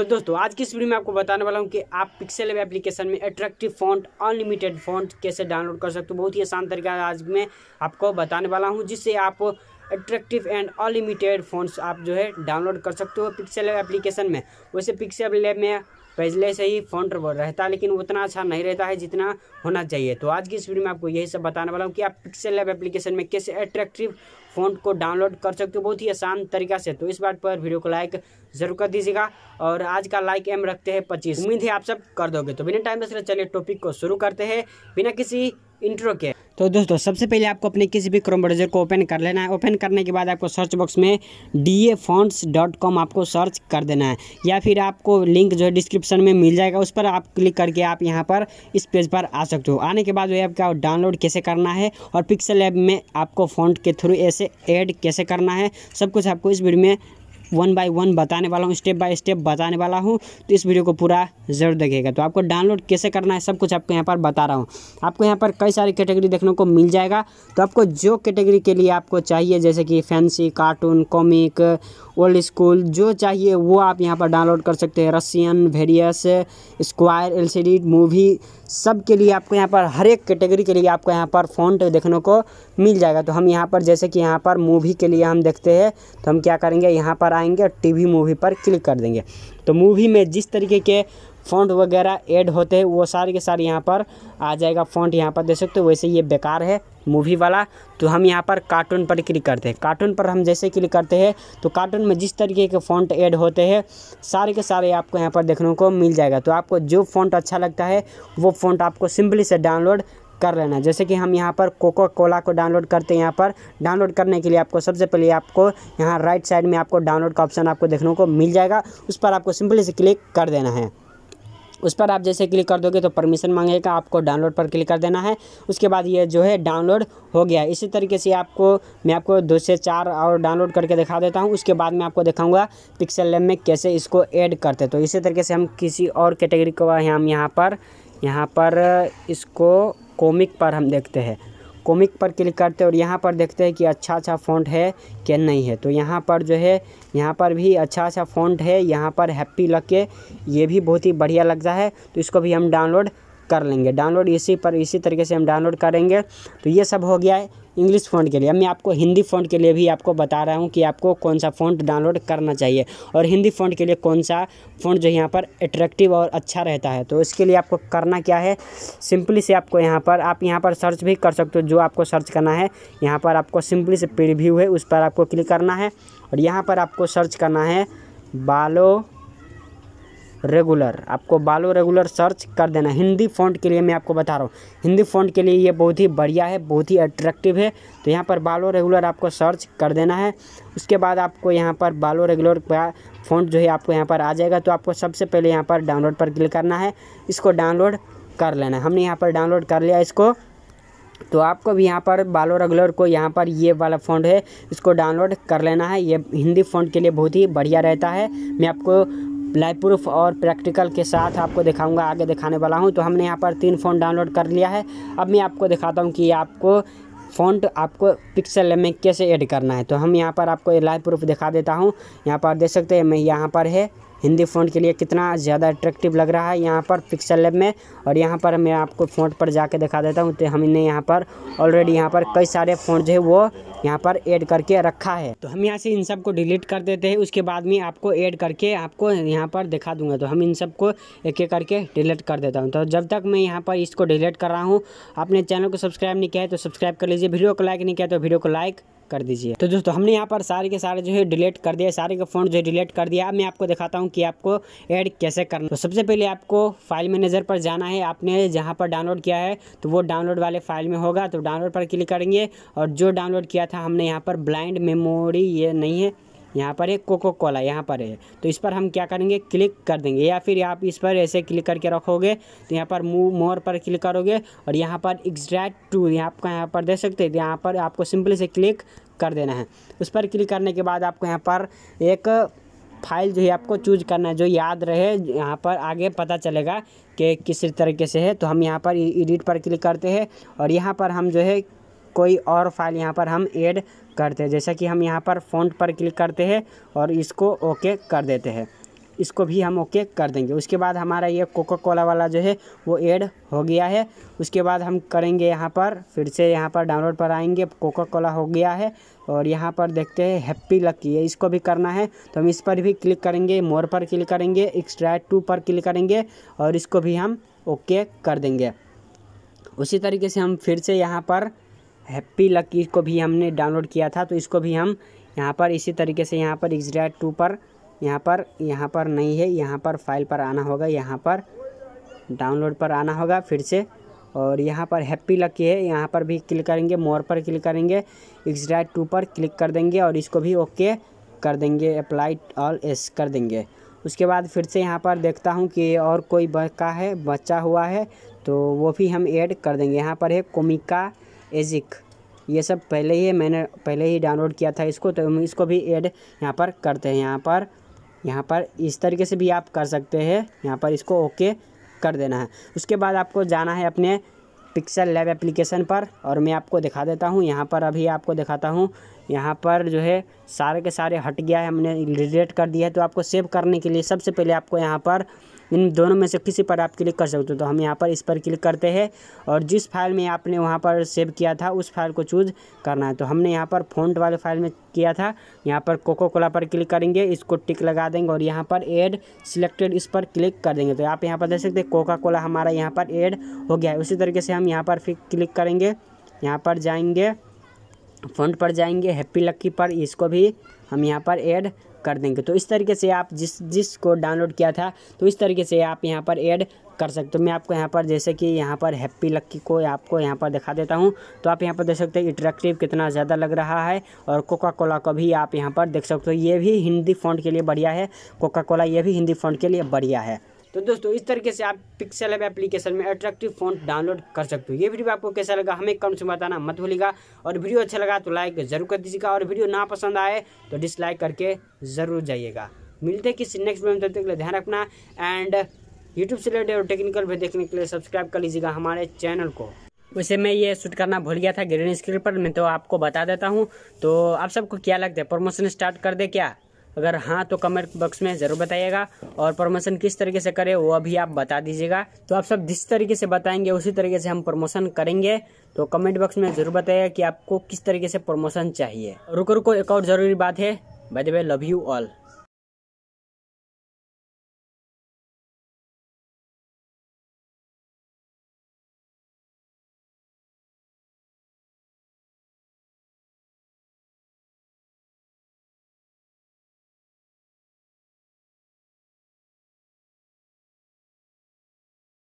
तो दोस्तों आज की इस वीडियो में आपको बताने वाला हूँ कि आप पिक्सल एप्लीकेशन में अट्रैक्टिव फॉन्ट अनलिमिटेड फॉन्ट कैसे डाउनलोड कर सकते हो बहुत ही आसान तरीका आज मैं आपको बताने वाला हूँ जिससे आप अट्रैक्टिव एंड अनलिमिटेड फ़ोन्स आप जो है डाउनलोड कर सकते हो पिक्सल एप्लीकेशन में वैसे पिक्सल में पहले से ही फोन रहता है लेकिन उतना अच्छा नहीं रहता है जितना होना चाहिए तो आज की इस वीडियो में आपको यही सब बताने वाला हूँ कि आप पिक्सल लैब एप्लीकेशन में कैसे अट्रैक्टिव फोन को डाउनलोड कर सकते हो बहुत ही आसान तरीका से तो इस बात पर वीडियो को लाइक जरूर कर दीजिएगा और आज का लाइक एम रखते हैं पच्चीस उम्मीद है आप सब कर दोगे तो बिना टाइम से चलिए टॉपिक को शुरू करते हैं बिना किसी इंट्रो के तो दोस्तों सबसे पहले आपको अपने किसी भी क्रोम ब्राउज़र को ओपन कर लेना है ओपन करने के बाद आपको सर्च बॉक्स में डी ए आपको सर्च कर देना है या फिर आपको लिंक जो है डिस्क्रिप्शन में मिल जाएगा उस पर आप क्लिक करके आप यहाँ पर इस पेज पर आ सकते हो आने के बाद वो ऐप का डाउनलोड कैसे करना है और पिक्सल ऐप में आपको फ़ॉन्ट के थ्रू ऐसे ऐड कैसे करना है सब कुछ आपको इस वीडियो में वन बाय वन बताने वाला हूँ स्टेप बाय स्टेप बताने वाला हूँ तो इस वीडियो को पूरा जरूर देखिएगा तो आपको डाउनलोड कैसे करना है सब कुछ आपको यहाँ पर बता रहा हूँ आपको यहाँ पर कई सारी कैटेगरी देखने को मिल जाएगा तो आपको जो कैटेगरी के लिए आपको चाहिए जैसे कि fancy cartoon comic old school जो चाहिए वो आप यहाँ पर डाउनलोड कर सकते हैं Russian various square LCD movie सब के लिए आपको यहाँ पर हर एक कैटेगरी के लिए आपको यहाँ पर फ़ॉन्ट देखने को मिल जाएगा तो हम यहाँ पर जैसे कि यहाँ पर मूवी के लिए हम देखते हैं तो हम क्या करेंगे यहाँ पर आएंगे टीवी मूवी पर क्लिक कर देंगे तो मूवी में जिस तरीके के फ़ॉन्ट वगैरह ऐड होते हैं वो सारे के सारे यहाँ पर आ जाएगा फ़ॉन्ट यहाँ पर दे सकते हो वैसे ये बेकार है मूवी वाला तो हम यहाँ पर कार्टून पर क्लिक करते हैं कार्टून पर हम जैसे क्लिक करते हैं तो कार्टून में जिस तरीके के फ़ॉन्ट ऐड होते हैं सारे के सारे आपको यहाँ पर देखने को मिल जाएगा तो आपको जो फ़ॉन्ट अच्छा लगता है वो फ़ॉन्ट आपको सिंपली से डाउनलोड कर लेना जैसे कि हम यहाँ पर कोको कोला को डाउनलोड करते हैं यहाँ पर डाउनलोड करने के लिए आपको सबसे पहले आपको यहाँ राइट साइड में आपको डाउनलोड का ऑप्शन आपको देखने को मिल जाएगा उस पर आपको सिंपली से क्लिक कर देना है उस पर आप जैसे क्लिक कर दोगे तो परमिशन मांगेगा आपको डाउनलोड पर क्लिक कर देना है उसके बाद ये जो है डाउनलोड हो गया इसी तरीके से आपको मैं आपको दो से चार और डाउनलोड करके दिखा देता हूँ उसके बाद मैं आपको दिखाऊँगा पिक्सल लैब में कैसे इसको ऐड करते तो इसी तरीके से हम किसी और कैटेगरी को हम यहाँ पर यहाँ पर इसको कॉमिक पर हम देखते हैं कॉमिक पर क्लिक करते हैं और यहाँ पर देखते हैं कि अच्छा अच्छा फ़ॉन्ट है कि नहीं है तो यहाँ पर जो है यहाँ पर भी अच्छा अच्छा फ़ॉन्ट है यहाँ पर हैप्पी लग के ये भी बहुत ही बढ़िया लगता है तो इसको भी हम डाउनलोड कर लेंगे डाउनलोड इसी पर इसी तरीके से हम डाउनलोड करेंगे तो ये सब हो गया है इंग्लिश फ़ॉन्ट के लिए मैं आपको हिंदी फ़ॉन्ट के लिए भी आपको बता रहा हूँ कि आपको कौन सा फ़ॉन्ट डाउनलोड करना चाहिए और हिंदी फ़ॉन्ट के लिए कौन सा फ़ॉन्ट जो यहाँ पर अट्रैक्टिव और अच्छा रहता है तो इसके लिए आपको करना क्या है सिंपली से आपको यहाँ पर आप यहाँ पर सर्च भी कर सकते हो जो आपको सर्च करना है यहाँ पर आपको सिंपली से प्रिव्यू है उस पर आपको क्लिक करना है और यहाँ पर आपको सर्च करना है बालो रेगुलर आपको बालो रेगुलर सर्च कर देना हिंदी फॉन्ट के लिए मैं आपको बता रहा हूँ हिंदी फॉन्ट के लिए ये बहुत ही बढ़िया है बहुत ही अट्रैक्टिव है तो यहाँ पर बालो रेगुलर आपको सर्च कर देना है उसके बाद आपको यहाँ पर बालो रेगुलर का फॉन्ट जो है आपको यहाँ पर आ जाएगा तो आपको सबसे पहले यहाँ पर डाउनलोड पर क्लिक करना है इसको डाउनलोड कर लेना हमने यहाँ पर डाउनलोड कर लिया इसको तो आपको भी यहाँ पर बालो रेगुलर को यहाँ पर ये वाला फ़ॉन्ट है इसको डाउनलोड कर लेना है ये हिंदी फ़ॉन्ट के लिए बहुत ही बढ़िया रहता है मैं आपको लाइव प्रूफ और प्रैक्टिकल के साथ आपको दिखाऊंगा आगे दिखाने वाला हूं तो हमने यहां पर तीन फ़ोन डाउनलोड कर लिया है अब मैं आपको दिखाता हूं कि आपको फोन आपको पिक्सल में कैसे ऐड करना है तो हम यहाँ पर आपको लाइव प्रूफ दिखा देता हूँ यहाँ पर देख सकते हैं मैं यहाँ पर है हिंदी फ़ॉन्ट के लिए कितना ज़्यादा अट्रैक्टिव लग रहा है यहाँ पर पिक्सल लैब में और यहाँ पर मैं आपको फ़ॉन्ट पर जाके दिखा देता हूँ तो हमने यहाँ पर ऑलरेडी यहाँ पर कई सारे फ़ॉन्ट जो है वो यहाँ पर ऐड करके रखा है तो हम यहाँ से इन सब को डिलीट कर देते हैं उसके बाद में आपको ऐड करके आपको यहाँ पर दिखा दूंगा तो हम इन को एक एक करके डिलीट कर देता हूँ तो जब तक मैं यहाँ पर इसको डिलीट कर रहा हूँ आपने चैनल को सब्सक्राइब नहीं किया है तो सब्सक्राइब कर लीजिए वीडियो को लाइक नहीं किया तो वीडियो को लाइक कर दीजिए तो दोस्तों हमने यहाँ पर सारे के सारे जो है डिलीट कर दिया सारे का फ़ोन जो है डिलीट कर दिया अब मैं आपको दिखाता हूँ कि आपको ऐड कैसे करना तो सबसे पहले आपको फाइल मैनेजर पर जाना है आपने जहाँ पर डाउनलोड किया है तो वो डाउनलोड वाले फाइल में होगा तो डाउनलोड पर क्लिक करेंगे और जो डाउनलोड किया था हमने यहाँ पर ब्लाइंड मेमोरी ये नहीं है यहाँ पर है कोको कोला यहाँ पर है तो इस पर हम क्या करेंगे क्लिक कर देंगे या फिर आप इस पर ऐसे क्लिक करके रखोगे तो यहाँ पर मूव मोर पर क्लिक करोगे और यहाँ पर एग्जैक्ट टू यहाँ आपका यहाँ पर देख सकते हैं यहाँ पर आपको सिंपली से क्लिक कर देना है उस पर क्लिक करने के बाद आपको यहाँ पर एक फाइल जो है आपको चूज करना है जो याद रहे यहाँ पर आगे पता चलेगा कि किस तरीके से है तो हम यहाँ पर एडिट पर क्लिक करते हैं और यहाँ पर हम जो है कोई और फाइल यहाँ पर हम ऐड करते हैं जैसा कि हम यहाँ पर फ़ॉन्ट पर क्लिक करते हैं और इसको ओके कर देते हैं इसको भी हम ओके कर देंगे उसके बाद हमारा ये कोका कोला वाला जो है वो ऐड हो गया है उसके बाद हम करेंगे यहाँ पर फिर से यहाँ पर डाउनलोड पर आएंगे कोका कोला हो गया है और यहाँ पर देखते हैं हैप्पी लकी है इसको भी करना है तो हम इस पर भी क्लिक करेंगे मोर पर क्लिक करेंगे एक्स्ट्रा टू पर क्लिक करेंगे और इसको भी हम ओके कर देंगे उसी तरीके से हम फिर से यहाँ पर हैप्पी लकी को भी हमने डाउनलोड किया था तो इसको भी हम यहाँ पर इसी तरीके से यहाँ पर एक्सड्रा टू पर यहाँ पर यहाँ पर नहीं है यहाँ पर फाइल पर आना होगा यहाँ पर डाउनलोड पर आना होगा फिर से और यहाँ पर हैप्पी लकी है यहाँ पर भी क्लिक करेंगे मोर पर क्लिक करेंगे एक्सड्राइट टू पर क्लिक कर देंगे और इसको भी ओके कर देंगे अप्लाई ऑल एस कर देंगे उसके बाद फिर से यहाँ पर देखता हूँ कि और कोई बका है बचा हुआ है तो वो भी हम ऐड कर देंगे यहाँ पर है कोमिका एजिक ये सब पहले ही मैंने पहले ही डाउनलोड किया था इसको तो हम इसको भी ऐड यहाँ पर करते हैं यहाँ पर यहाँ पर इस तरीके से भी आप कर सकते हैं यहाँ पर इसको ओके कर देना है उसके बाद आपको जाना है अपने पिक्सल लैब एप्लीकेशन पर और मैं आपको दिखा देता हूँ यहाँ पर अभी आपको दिखाता हूँ यहाँ पर जो है सारे के सारे हट गया है हमने डिलीट कर दिया है तो आपको सेव करने के लिए सबसे पहले आपको यहाँ पर इन दोनों में से किसी पर आप क्लिक कर सकते हो तो हम यहाँ पर इस पर क्लिक करते हैं और जिस फाइल में आपने वहाँ पर सेव किया था उस फाइल को चूज करना है तो हमने यहाँ पर फोन वाले फाइल में किया था यहाँ पर कोको कोला पर क्लिक करेंगे इसको टिक लगा देंगे और यहाँ पर एड सिलेक्टेड इस पर क्लिक कर देंगे तो आप यहाँ पर देख सकते हैं कोका कोला हमारा यहाँ पर एड हो गया है उसी तरीके से हम यहाँ पर फिर क्लिक करेंगे यहाँ पर जाएंगे फ्रंट पर जाएंगे हैप्पी लक्की पर इसको भी हम यहाँ पर ऐड कर देंगे तो इस तरीके से आप जिस जिस को डाउनलोड किया था तो इस तरीके से आप यहाँ पर ऐड कर सकते हो मैं आपको यहाँ पर जैसे कि यहाँ पर हैप्पी लक्की को आपको यहाँ पर दिखा देता हूँ तो आप यहाँ पर देख सकते हैं इट्रैक्टिव कितना ज़्यादा लग रहा है और कोका कोला को भी आप यहाँ पर देख सकते हो ये भी हिंदी फ़ॉन्ट के लिए बढ़िया है कोका कोला ये भी हिंदी फ़ॉन्ट के लिए बढ़िया है तो दोस्तों इस तरीके से आप पिक्सल ऐप एप्लीकेशन में अट्रैक्टिव फोन डाउनलोड कर सकते हो ये वीडियो आपको कैसा लगा हमें कमेंट्स में बताना मत भूलिएगा और वीडियो अच्छा लगा तो लाइक जरूर कर दीजिएगा और वीडियो ना पसंद आए तो डिसलाइक करके ज़रूर जाइएगा मिलते किसी नेक्स्ट वीडियो में तब तक के लिए ध्यान रखना एंड यूट्यूब से रिलेटेड और टेक्निकल भी देखने के लिए सब्सक्राइब कर लीजिएगा हमारे चैनल को वैसे मैं ये शूट करना भूल गया था ग्रीन स्क्रीन पर मैं तो आपको बता देता हूँ तो आप सबको क्या लगता है प्रमोशन स्टार्ट कर दे क्या अगर हाँ तो कमेंट बॉक्स में ज़रूर बताइएगा और प्रमोशन किस तरीके से करें वो अभी आप बता दीजिएगा तो आप सब जिस तरीके से बताएंगे उसी तरीके से हम प्रमोशन करेंगे तो कमेंट बॉक्स में ज़रूर बताइएगा कि आपको किस तरीके से प्रमोशन चाहिए रुको रुको एक और ज़रूरी बात है by the way love you all